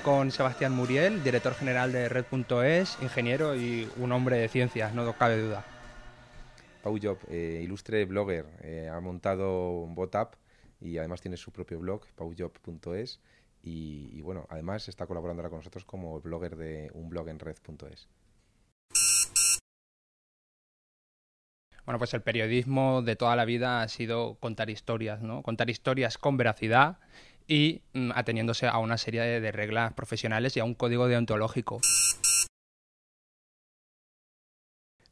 con Sebastián Muriel, director general de Red.es, ingeniero y un hombre de ciencias, no cabe duda. Pau Job, eh, ilustre blogger, eh, ha montado un bot y además tiene su propio blog, paujob.es, y, y, bueno, además está colaborando ahora con nosotros como blogger de un blog en red.es. Bueno, pues el periodismo de toda la vida ha sido contar historias, ¿no? Contar historias con veracidad y mm, ateniéndose a una serie de, reglas profesionales y a un código deontológico.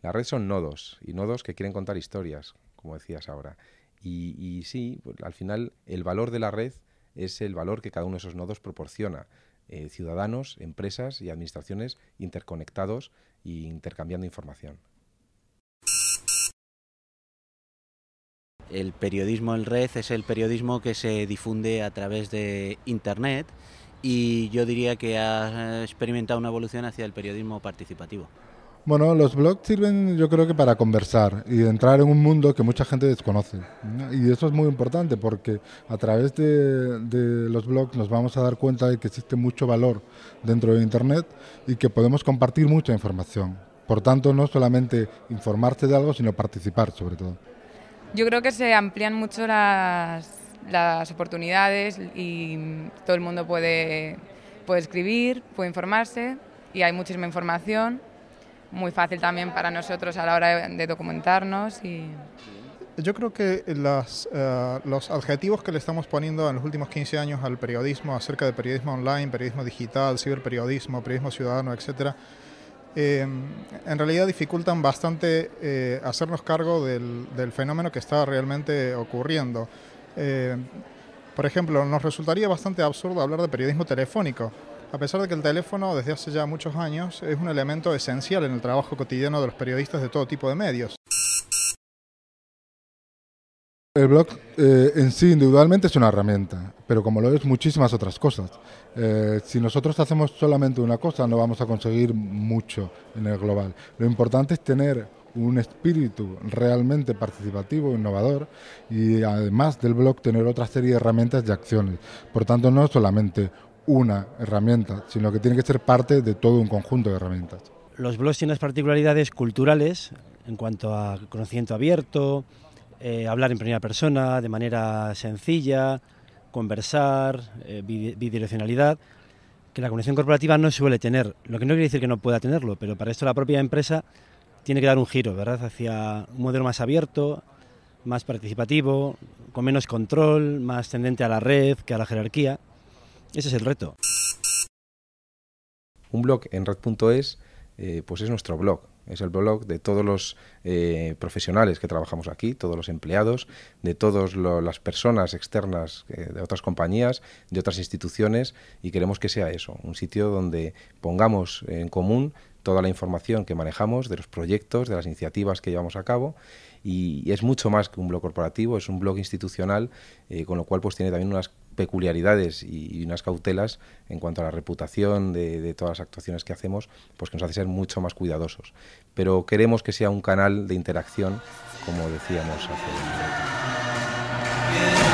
La red son nodos, y nodos que quieren contar historias, como decías ahora. Y, sí, pues, al final el valor de la red es el valor que cada uno de esos nodos proporciona. Eh, ciudadanos, empresas y administraciones interconectados e intercambiando información. El periodismo en red es el periodismo que se difunde a través de Internet y yo diría que ha eh, experimentado una evolución hacia el periodismo participativo. Bueno, los blogs sirven yo creo que para conversar y entrar en un mundo que mucha gente desconoce. Y eso es muy importante porque a través de, de, los blogs nos vamos a dar cuenta de que existe mucho valor dentro de Internet y que podemos compartir mucha información. Por tanto, no solamente informarse de algo, sino participar sobre todo. Yo creo que se amplían mucho las, las oportunidades y todo el mundo puede, puede escribir, puede informarse y hay muchísima información, muy fácil también para nosotros a la hora de documentarnos. Y... Yo creo que eh, los adjetivos que le estamos poniendo en los últimos 15 años al periodismo acerca de periodismo online, periodismo digital, ciberperiodismo, periodismo ciudadano, etcétera, eh, en realidad dificultan bastante eh, hacernos cargo del, fenómeno que está realmente ocurriendo. Eh, por ejemplo, nos resultaría bastante absurdo hablar de periodismo telefónico, a pesar de que el teléfono desde hace ya muchos años es un elemento esencial en el trabajo cotidiano de los periodistas de todo tipo de medios. El blog eh, en sí individualmente es una herramienta, pero como lo es muchísimas otras cosas. Eh, si nosotros hacemos solamente una cosa no vamos a conseguir mucho en el global. Lo importante es tener un espíritu realmente participativo, innovador y además del blog tener otra serie de herramientas y acciones. Por tanto, no solamente una herramienta, sino que tiene que ser parte de todo un conjunto de herramientas. Los blogs tienen las particularidades culturales en cuanto a conocimiento abierto, eh, hablar en primera persona, de manera sencilla, conversar, eh, bidireccionalidad, que la comunicación corporativa no suele tener, lo que no quiere decir que no pueda tenerlo, pero para esto la propia empresa tiene que dar un giro, ¿verdad?, hacia un modelo más abierto, más participativo, con menos control, más tendente a la red que a la jerarquía. Ese es el reto. Un blog en red.es eh, pues es nuestro blog es el blog de todos los eh, profesionales que trabajamos aquí, todos los empleados, de todas las personas externas eh, de otras compañías, de otras instituciones, y queremos que sea eso, un sitio donde pongamos en común toda la información que manejamos, de los proyectos, de las iniciativas que llevamos a cabo y es mucho más que un blog corporativo, es un blog institucional, eh, con lo cual pues tiene también unas peculiaridades y, unas cautelas en cuanto a la reputación de, todas las actuaciones que hacemos, pues que nos hace ser mucho más cuidadosos. Pero queremos que sea un canal de interacción, como decíamos hace un momento.